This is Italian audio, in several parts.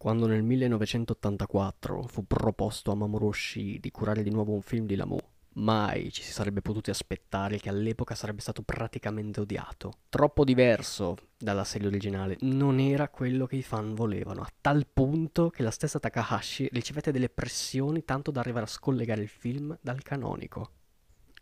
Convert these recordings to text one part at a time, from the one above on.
Quando nel 1984 fu proposto a Mamoroshi di curare di nuovo un film di Lamu, mai ci si sarebbe potuti aspettare che all'epoca sarebbe stato praticamente odiato. Troppo diverso dalla serie originale, non era quello che i fan volevano, a tal punto che la stessa Takahashi ricevette delle pressioni tanto da arrivare a scollegare il film dal canonico.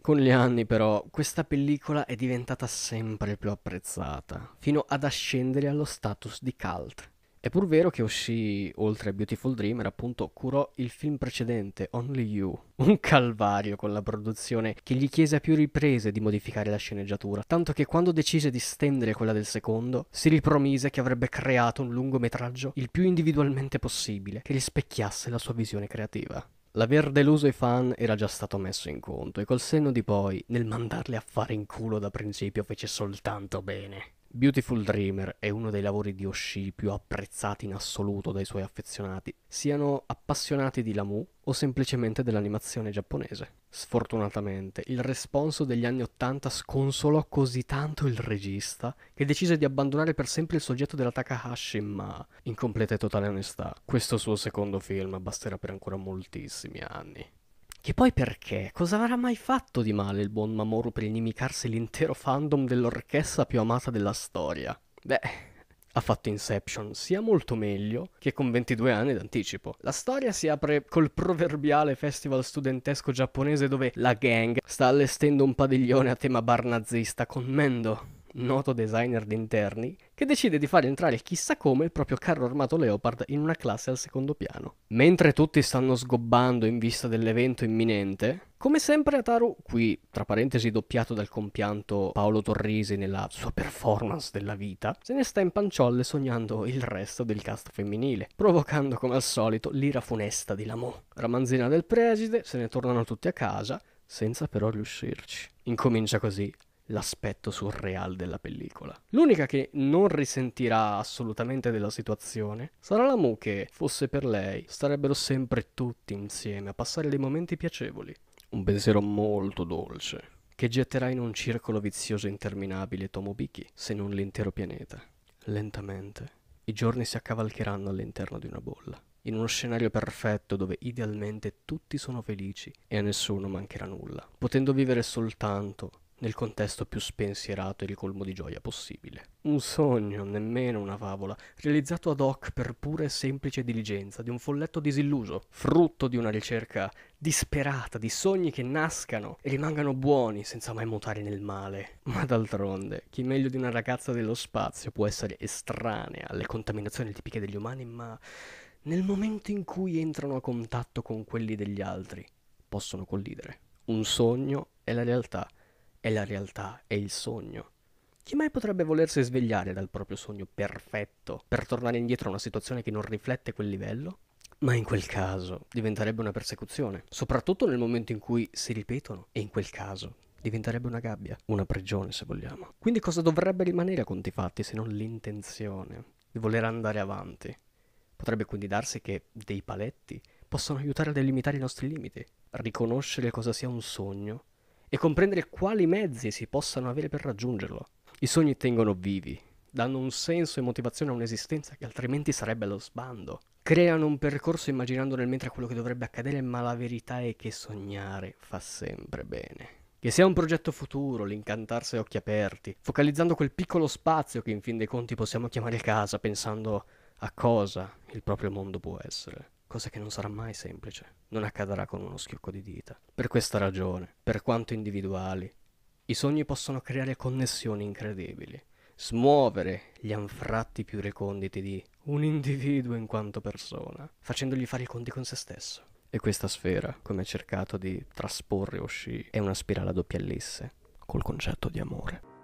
Con gli anni però questa pellicola è diventata sempre più apprezzata, fino ad ascendere allo status di cult. È pur vero che Oshii, oltre a Beautiful Dreamer, appunto curò il film precedente, Only You, un calvario con la produzione che gli chiese a più riprese di modificare la sceneggiatura, tanto che quando decise di stendere quella del secondo, si ripromise che avrebbe creato un lungometraggio il più individualmente possibile, che rispecchiasse la sua visione creativa. L'aver deluso i fan era già stato messo in conto e col senno di poi, nel mandarli a fare in culo da principio, fece soltanto bene. Beautiful Dreamer è uno dei lavori di Oshii più apprezzati in assoluto dai suoi affezionati, siano appassionati di Lamu o semplicemente dell'animazione giapponese. Sfortunatamente, il responso degli anni Ottanta sconsolò così tanto il regista che decise di abbandonare per sempre il soggetto della Takahashi, ma in completa e totale onestà, questo suo secondo film basterà per ancora moltissimi anni. Che poi perché? Cosa avrà mai fatto di male il buon Mamoru per inimicarsi l'intero fandom dell'orchestra più amata della storia? Beh, ha fatto Inception sia molto meglio che con 22 anni d'anticipo. La storia si apre col proverbiale festival studentesco giapponese dove la gang sta allestendo un padiglione a tema bar nazista con Mendo, noto designer di interni, che decide di far entrare chissà come il proprio carro armato Leopard in una classe al secondo piano. Mentre tutti stanno sgobbando in vista dell'evento imminente, come sempre Ataru, qui tra parentesi doppiato dal compianto Paolo Torrisi nella sua performance della vita, se ne sta in panciolle sognando il resto del cast femminile, provocando come al solito l'ira funesta di Lamont. Ramanzina del preside, se ne tornano tutti a casa, senza però riuscirci. Incomincia così l'aspetto surreale della pellicola. L'unica che non risentirà assolutamente della situazione sarà la Mu che, fosse per lei, starebbero sempre tutti insieme a passare dei momenti piacevoli. Un pensiero molto dolce, che getterà in un circolo vizioso interminabile Tomobiki, se non l'intero pianeta. Lentamente, i giorni si accavalcheranno all'interno di una bolla, in uno scenario perfetto dove idealmente tutti sono felici e a nessuno mancherà nulla, potendo vivere soltanto nel contesto più spensierato e ricolmo di gioia possibile. Un sogno, nemmeno una favola, realizzato ad hoc per pura e semplice diligenza di un folletto disilluso, frutto di una ricerca disperata di sogni che nascano e rimangano buoni senza mai mutare nel male. Ma d'altronde, chi meglio di una ragazza dello spazio può essere estranea alle contaminazioni tipiche degli umani, ma nel momento in cui entrano a contatto con quelli degli altri, possono collidere. Un sogno è la realtà è la realtà, è il sogno. Chi mai potrebbe volersi svegliare dal proprio sogno perfetto per tornare indietro a una situazione che non riflette quel livello? Ma in quel caso diventerebbe una persecuzione, soprattutto nel momento in cui si ripetono e in quel caso diventerebbe una gabbia, una prigione se vogliamo. Quindi cosa dovrebbe rimanere a conti fatti se non l'intenzione di voler andare avanti? Potrebbe quindi darsi che dei paletti possano aiutare a delimitare i nostri limiti, riconoscere cosa sia un sogno e comprendere quali mezzi si possano avere per raggiungerlo. I sogni tengono vivi, danno un senso e motivazione a un'esistenza che altrimenti sarebbe allo sbando. Creano un percorso immaginando nel mentre quello che dovrebbe accadere, ma la verità è che sognare fa sempre bene. Che sia un progetto futuro, l'incantarsi a occhi aperti, focalizzando quel piccolo spazio che in fin dei conti possiamo chiamare casa, pensando a cosa il proprio mondo può essere cosa che non sarà mai semplice, non accadrà con uno schiocco di dita. Per questa ragione, per quanto individuali, i sogni possono creare connessioni incredibili, smuovere gli anfratti più reconditi di un individuo in quanto persona, facendogli fare i conti con se stesso. E questa sfera, come ha cercato di trasporre Oshii, è una spirale a doppia ellisse, col concetto di amore.